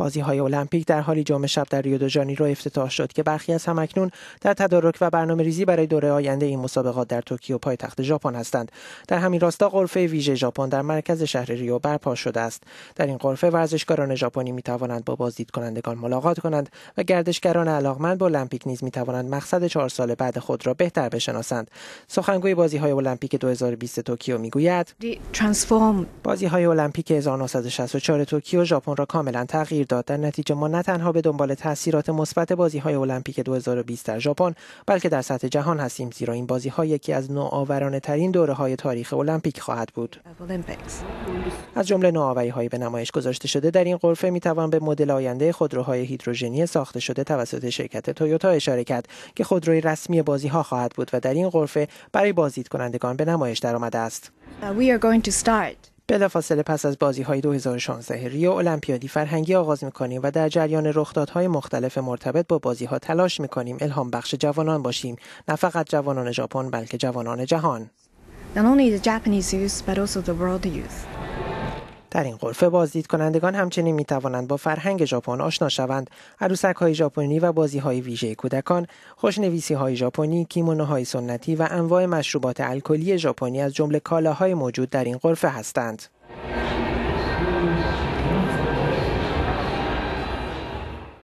بازی های المپیک در حالی جام شب در ریو دو رو افتتاح شد که برخی از همکنون در تدارک و برنامه ریزی برای دوره آینده این مسابقات در توکیو پایتخت ژاپن هستند در همین راستا قرفه ویژه ژاپن در مرکز شهر ریو برپا شده است در این غرفه ورزشکاران ژاپنی می توانند با بازدید کنندگان ملاقات کنند و گردشگران علاقمند به المپیک نیز می توانند مقصد چهار سال بعد خود را بهتر بشناسند سخنگوی بازی های المپیک 2020 توکیو میگوید بازی های المپیک 1964 توکیو ژاپن را کاملا تغییر در نتیجه ما نه تنها به دنبال تاثیرات مثبت های المپیک 2020 در ژاپن بلکه در سطح جهان هستیم زیرا این ها یکی از نوآورانه ترین دوره های تاریخ المپیک خواهد بود از جمله نوآوری‌های به نمایش گذاشته شده در این قرفه میتوان به مدل آینده خودروهای هیدروژنی ساخته شده توسط شرکت تویوتا اشاره کرد که خودروی رسمی ها خواهد بود و در این قرفه برای بازدید کنندگان به نمایش درآمده است uh, بلافاصله پس از بازی های 2016 ریو المپیادی فرهنگی آغاز میکنیم و در جریان رخدادهای مختلف مرتبط با بازی ها تلاش میکنیم الهام بخش جوانان باشیم نه فقط جوانان ژاپن بلکه جوانان جهان. در این قرفه بازدید کنندگان همچنین می توانند با فرهنگ ژاپن آشنا شوند عروسک های ژاپنی و بازی های ویژه کودکان خوشنویسی های ژاپنی های سنتی و انواع مشروبات الکلی ژاپنی از جمله کالاهای موجود در این قرفه هستند